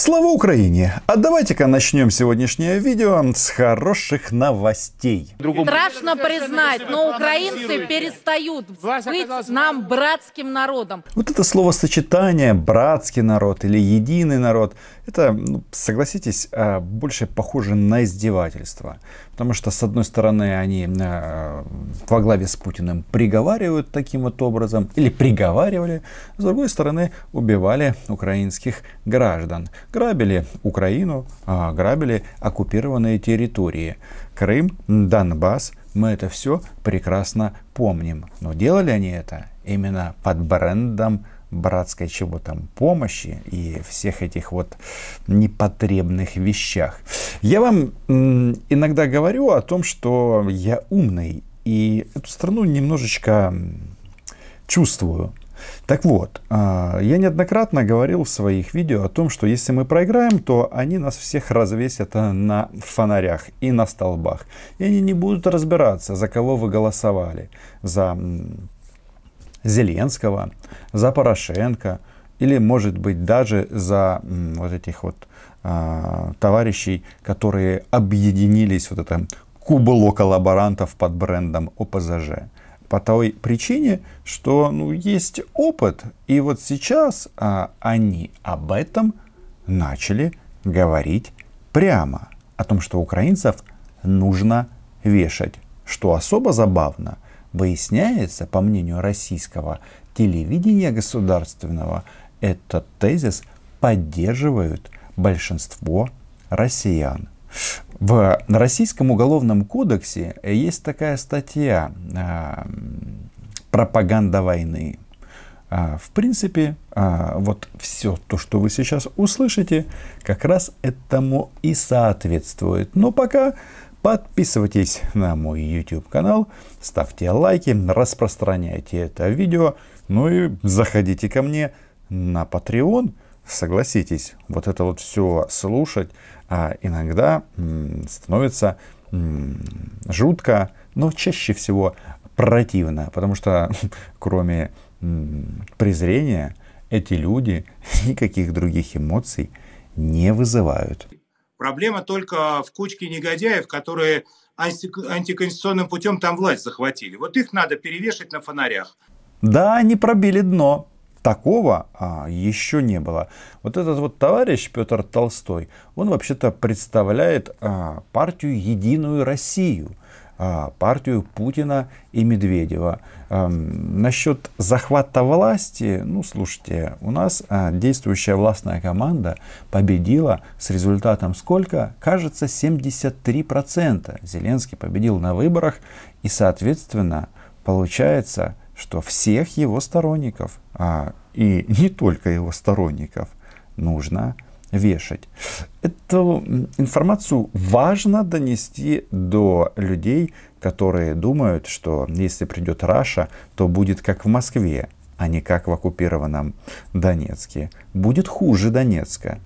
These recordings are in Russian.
Слава Украине! А давайте-ка начнем сегодняшнее видео с хороших новостей. Страшно признать, но украинцы перестают быть нам братским народом. Вот это словосочетание «братский народ» или «единый народ» это, ну, согласитесь, а, больше похоже на издевательство. Потому что, с одной стороны, они э, во главе с Путиным приговаривают таким вот образом, или приговаривали, с другой стороны, убивали украинских граждан, грабили Украину, а, грабили оккупированные территории. Крым, Донбасс, мы это все прекрасно помним. Но делали они это именно под брендом братской чего там помощи и всех этих вот непотребных вещах. Я вам иногда говорю о том, что я умный и эту страну немножечко чувствую. Так вот, а, я неоднократно говорил в своих видео о том, что если мы проиграем, то они нас всех развесят а, на фонарях и на столбах. И они не будут разбираться, за кого вы голосовали. За Зеленского, за Порошенко или, может быть, даже за вот этих вот а, товарищей, которые объединились вот это кубло коллаборантов под брендом ОПЗЖ по той причине, что ну, есть опыт. И вот сейчас а, они об этом начали говорить прямо. О том, что украинцев нужно вешать. Что особо забавно, Выясняется, по мнению российского телевидения государственного, этот тезис поддерживают большинство россиян. В Российском уголовном кодексе есть такая статья э, «Пропаганда войны». А, в принципе, а, вот все то, что вы сейчас услышите, как раз этому и соответствует. Но пока Подписывайтесь на мой YouTube канал, ставьте лайки, распространяйте это видео, ну и заходите ко мне на Patreon. Согласитесь, вот это вот все слушать а иногда становится жутко, но чаще всего противно, потому что кроме презрения эти люди никаких других эмоций не вызывают. Проблема только в кучке негодяев, которые антиконституционным путем там власть захватили. Вот их надо перевешать на фонарях. Да, они пробили дно. Такого а, еще не было. Вот этот вот товарищ Петр Толстой, он вообще-то представляет а, партию «Единую Россию». А, партию Путина и Медведева. Эм, насчет захвата власти, ну слушайте, у нас а, действующая властная команда победила с результатом сколько? Кажется, 73%. Зеленский победил на выборах и, соответственно, получается, что всех его сторонников, а, и не только его сторонников, нужно вешать. Эту информацию важно донести до людей, которые думают, что если придет Раша, то будет как в Москве, а не как в оккупированном Донецке. Будет хуже Донецка.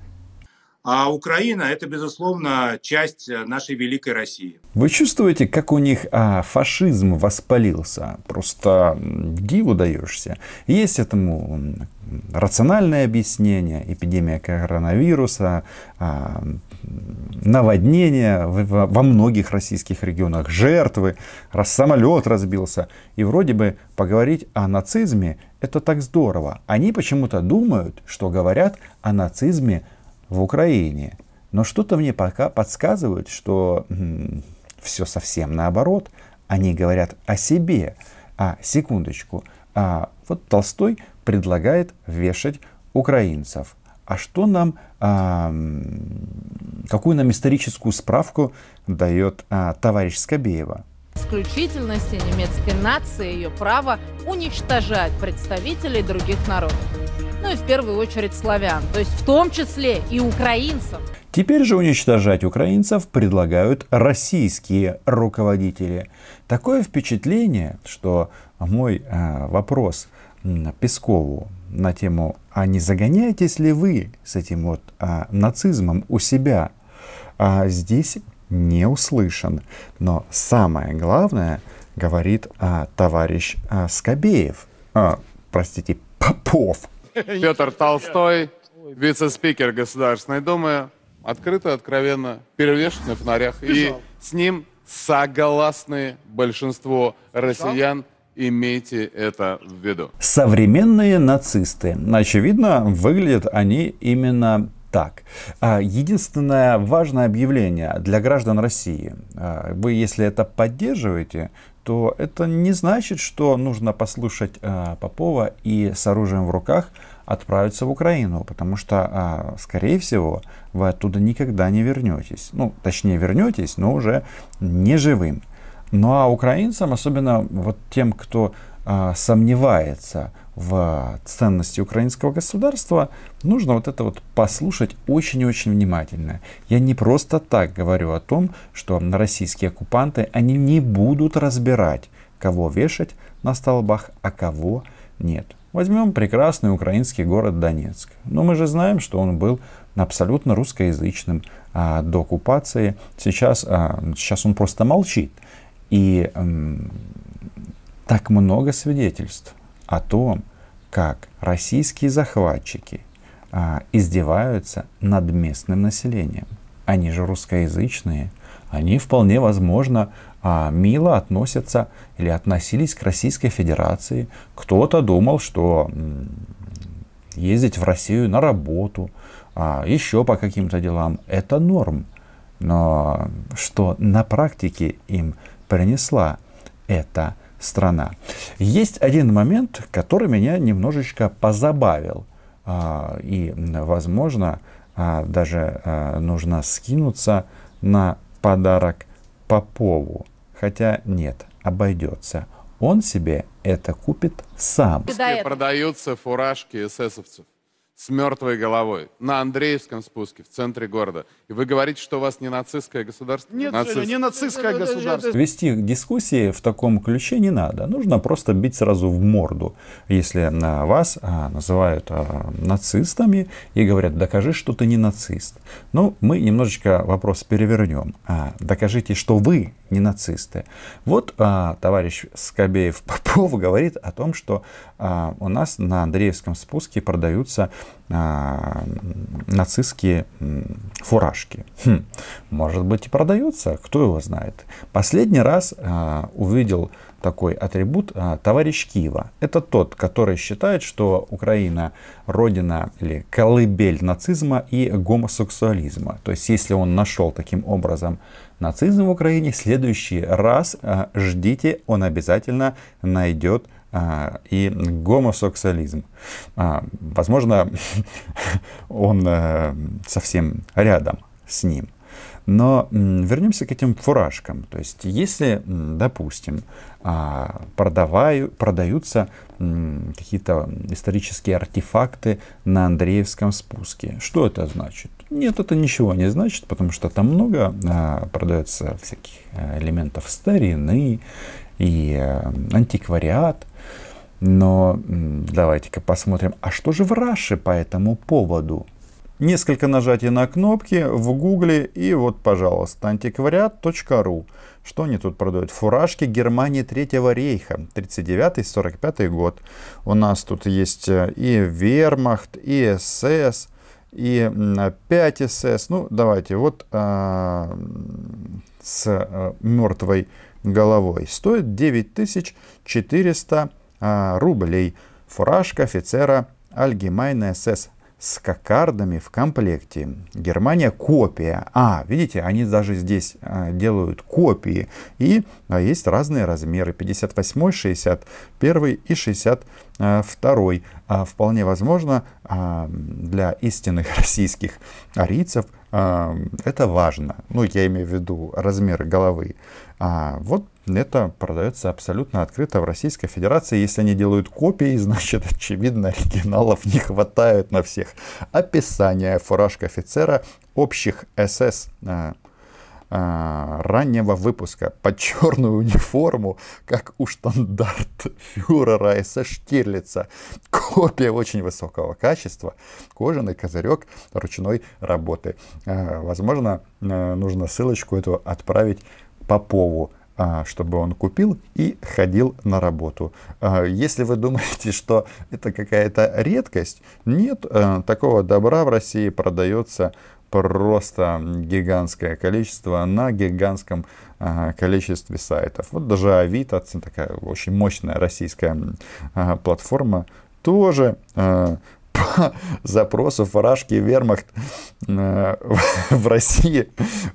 А Украина – это, безусловно, часть э, нашей великой России. Вы чувствуете, как у них а, фашизм воспалился? Просто диву даешься. Есть этому рациональное объяснение. Эпидемия коронавируса, а, наводнение во многих российских регионах, жертвы, раз самолет разбился. И вроде бы поговорить о нацизме – это так здорово. Они почему-то думают, что говорят о нацизме – в Украине. Но что-то мне пока подсказывает, что м-м, все совсем наоборот. Они говорят о себе. А, секундочку, а, вот Толстой предлагает вешать украинцев. А что нам, а, какую нам историческую справку дает а, товарищ Скобеева? Исключительности немецкой нации и ее право уничтожать представителей других народов ну и в первую очередь славян, то есть в том числе и украинцев. Теперь же уничтожать украинцев предлагают российские руководители. Такое впечатление, что мой э, вопрос Пескову на тему «А не загоняетесь ли вы с этим вот а, нацизмом у себя?» а, здесь не услышан. Но самое главное говорит а, товарищ а, Скобеев, а, простите, Попов, Петр Толстой, вице-спикер Государственной Думы, открыто, откровенно перевешен на фонарях. И с ним согласны большинство россиян. Имейте это в виду. Современные нацисты. Очевидно, выглядят они именно так. А, единственное важное объявление для граждан России. А, вы, если это поддерживаете, то это не значит, что нужно послушать а, Попова и с оружием в руках отправиться в Украину, потому что, скорее всего, вы оттуда никогда не вернетесь. Ну, точнее, вернетесь, но уже не живым. Ну а украинцам, особенно вот тем, кто сомневается – в ценности украинского государства, нужно вот это вот послушать очень и очень внимательно. Я не просто так говорю о том, что российские оккупанты, они не будут разбирать, кого вешать на столбах, а кого нет. Возьмем прекрасный украинский город Донецк. Но мы же знаем, что он был абсолютно русскоязычным а, до оккупации. Сейчас, а, сейчас он просто молчит. И м, так много свидетельств о том, как российские захватчики а, издеваются над местным населением. Они же русскоязычные, они вполне возможно а, мило относятся или относились к Российской Федерации. Кто-то думал, что м- ездить в Россию на работу, а, еще по каким-то делам, это норм. Но что на практике им принесла эта страна. Есть один момент, который меня немножечко позабавил. А, и, возможно, а, даже а, нужно скинуться на подарок Попову. Хотя нет, обойдется. Он себе это купит сам. Продаются фуражки эсэсовцев с мертвой головой на Андреевском спуске в центре города. И вы говорите, что у вас не нацистское государство? Нет, Нацист... не нацистское государство. Вести дискуссии в таком ключе не надо. Нужно просто бить сразу в морду. Если а, вас а, называют а, нацистами и говорят, докажи, что ты не нацист. Ну, мы немножечко вопрос перевернем. Докажите, что вы не нацисты. Вот товарищ Скобеев-Попов говорит о том, что у нас на Андреевском спуске продаются а, нацистские фуражки. Хм, может быть и продаются, кто его знает. Последний раз а, увидел такой атрибут а, товарищ Киева. Это тот, который считает, что Украина родина или колыбель нацизма и гомосексуализма. То есть если он нашел таким образом нацизм в Украине, следующий раз а, ждите, он обязательно найдет а, и гомосексуализм. А, возможно, он э, совсем рядом с ним. Но вернемся к этим фуражкам. То есть, если, допустим, а, продаваю, продаются какие-то исторические артефакты на Андреевском спуске, что это значит? Нет, это ничего не значит, потому что там много продается всяких э, элементов старины и э, антиквариат. Но давайте-ка посмотрим, а что же в Раше по этому поводу? Несколько нажатий на кнопки в гугле и вот, пожалуйста, антиквариат.ру. Что они тут продают? Фуражки Германии Третьего Рейха, 39-45 год. У нас тут есть э, и Вермахт, и СС, и 5 СС. Ну, давайте, вот а, с а, э, мертвой головой. Стоит 9400 а, рублей. Фуражка офицера Альгемайна СС с кокардами в комплекте. Германия копия. А, видите, они даже здесь а, делают копии. И а, есть разные размеры. 58, 61 и 62. А, а, вполне возможно, а, для истинных российских арийцев – это важно. Ну, я имею в виду размеры головы. А вот это продается абсолютно открыто в Российской Федерации. Если они делают копии, значит, очевидно, оригиналов не хватает на всех. Описание фуражка офицера, общих СС а, раннего выпуска под черную униформу, как у штандарт фюрера и Штирлица. Копия очень высокого качества, кожаный козырек ручной работы. А, возможно, э, нужно ссылочку эту отправить Попову. А, чтобы он купил и ходил на работу. А, если вы думаете, что это какая-то редкость, нет, э, такого добра в России продается просто гигантское количество на гигантском а, количестве сайтов. Вот даже Авито, такая очень мощная российская платформа, тоже а, по запросу фуражки вермахт в России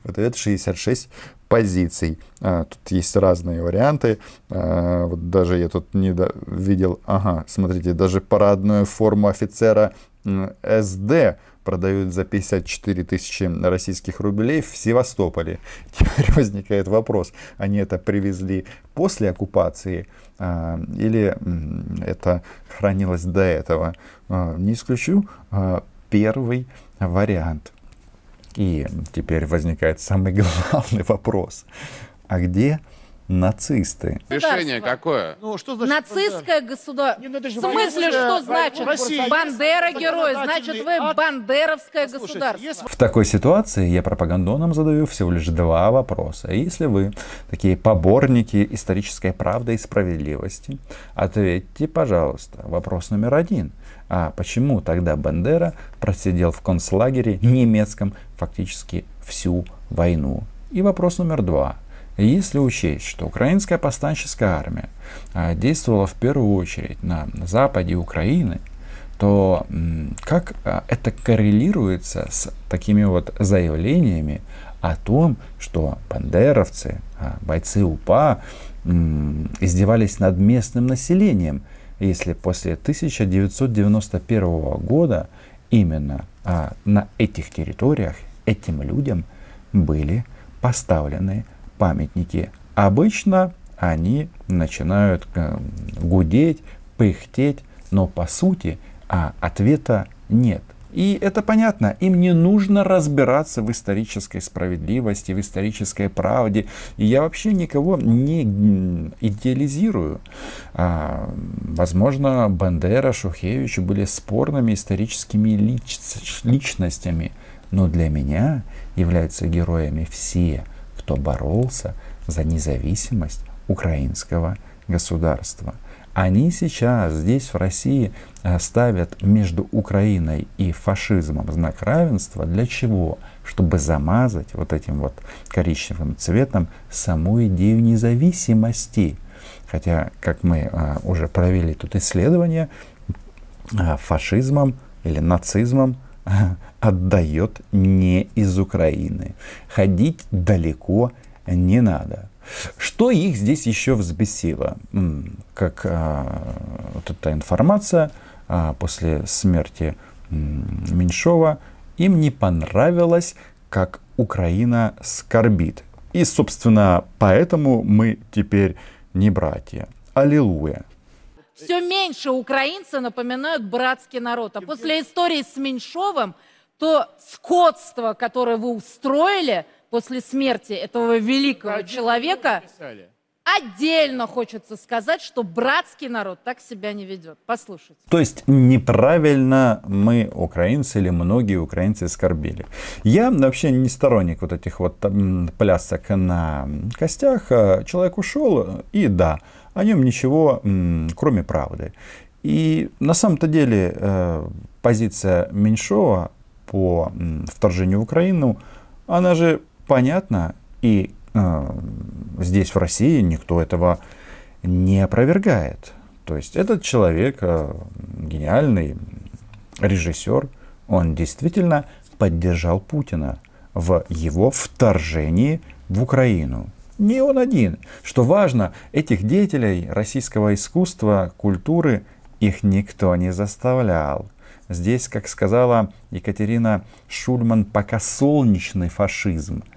выдает 66 позиций. А, тут есть разные варианты. А, вот даже я тут не до... видел, ага, смотрите, даже парадную форму офицера СД продают за 54 тысячи российских рублей в Севастополе. Теперь возникает вопрос, они это привезли после оккупации а, или это хранилось до этого? А, не исключу а, первый вариант. И теперь возникает самый главный вопрос. А где нацисты. Решение какое? Ну, что значит Нацистское государство. В смысле, что значит? Бандера герой, значит вы бандеровское Слушайте, государство. Есть... В такой ситуации я пропагандонам задаю всего лишь два вопроса. Если вы такие поборники исторической правды и справедливости, ответьте, пожалуйста, вопрос номер один – а почему тогда Бандера просидел в концлагере немецком фактически всю войну? И вопрос номер два. Если учесть, что украинская повстанческая армия а, действовала в первую очередь на западе Украины, то как а, это коррелируется с такими вот заявлениями о том, что бандеровцы, а, бойцы УПА издевались над местным населением – если после 1991 года именно а, на этих территориях этим людям были поставлены памятники. Обычно они начинают э, гудеть, пыхтеть, но по сути а, ответа нет. И это понятно, им не нужно разбираться в исторической справедливости, в исторической правде. И я вообще никого не идеализирую. А, возможно, Бандера, Шухевич были спорными историческими лич личностями, но для меня являются героями все, кто боролся за независимость украинского государства – они сейчас здесь, в России, э, ставят между Украиной и фашизмом знак равенства. Для чего? Чтобы замазать вот этим вот коричневым цветом саму идею независимости. Хотя, как мы э, уже провели тут исследование, э, фашизмом или нацизмом отдает не из Украины. Ходить далеко не надо. Что их здесь еще взбесило? Как а, вот эта информация а, после смерти Меньшова, им не понравилось, как Украина скорбит. И, собственно, поэтому мы теперь не братья. Аллилуйя. Все меньше украинцы напоминают братский народ. А после истории с Меньшовым, то скотство, которое вы устроили – после смерти этого великого человека, отдельно хочется сказать, что братский народ так себя не ведет. Послушайте. То есть неправильно мы, украинцы, или многие украинцы скорбили. Я вообще не сторонник вот этих вот там, плясок на костях. Э, человек ушел, и да, о нем ничего, кроме правды. И на самом-то деле э, позиция Меньшова по вторжению в Украину, она же понятно, и э, здесь, в России, никто этого не опровергает. То есть этот человек, э, гениальный режиссер, он действительно поддержал Путина в его вторжении в Украину. Не он один. Что важно, этих деятелей российского искусства, культуры, их никто не заставлял. Здесь, как сказала Екатерина Шульман, пока солнечный фашизм –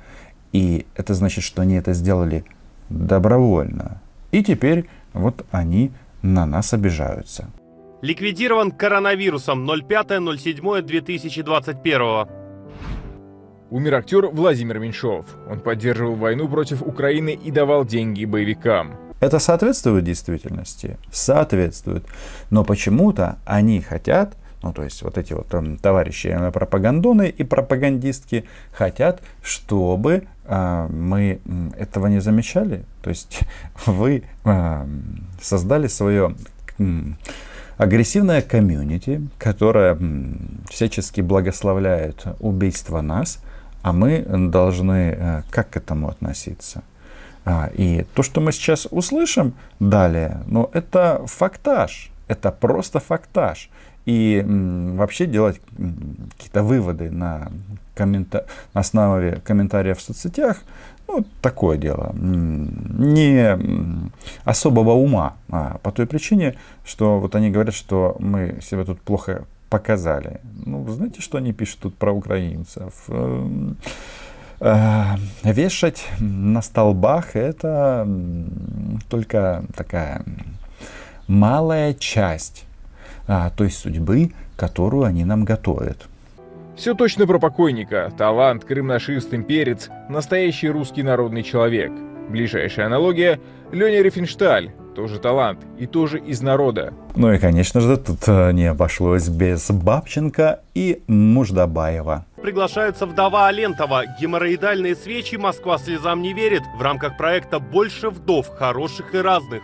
и это значит, что они это сделали добровольно. И теперь вот они на нас обижаются. Ликвидирован коронавирусом 05.07.2021. Умер актер Владимир Меньшов. Он поддерживал войну против Украины и давал деньги боевикам. Это соответствует действительности? Соответствует. Но почему-то они хотят, ну то есть вот эти вот там, эм, товарищи э, пропагандоны и пропагандистки хотят, чтобы а, мы этого не замечали. То есть вы а, создали свое агрессивное комьюнити, которое всячески благословляет убийство нас, а мы должны э, как к этому относиться? А, и то, что мы сейчас услышим далее, ну, это фактаж, это просто фактаж и вообще делать какие-то выводы на, коммента... на основе комментариев в соцсетях, ну, такое дело, не особого ума, а по той причине, что вот они говорят, что мы себя тут плохо показали. Ну, знаете, что они пишут тут про украинцев? Эм, э, вешать на столбах это только такая малая часть а, той судьбы, которую они нам готовят. Все точно про покойника. Талант, крымнашист, имперец, настоящий русский народный человек. Ближайшая аналогия – Леня Рифеншталь, тоже талант и тоже из народа. Ну и, конечно же, тут а, не обошлось без Бабченко и Муждабаева. Приглашаются вдова Алентова. Геморроидальные свечи «Москва слезам не верит» в рамках проекта «Больше вдов, хороших и разных».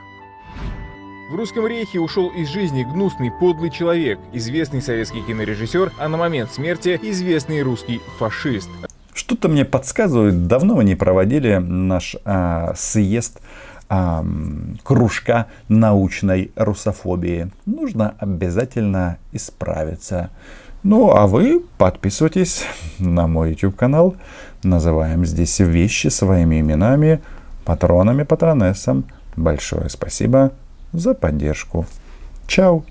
В Русском Рейхе ушел из жизни гнусный, подлый человек, известный советский кинорежиссер, а на момент смерти известный русский фашист. Что-то мне подсказывает, давно мы не проводили наш а, съезд а, кружка научной русофобии. Нужно обязательно исправиться. Ну, а вы подписывайтесь на мой YouTube-канал. Называем здесь вещи своими именами, патронами, патронессом. Большое спасибо за поддержку. Чао!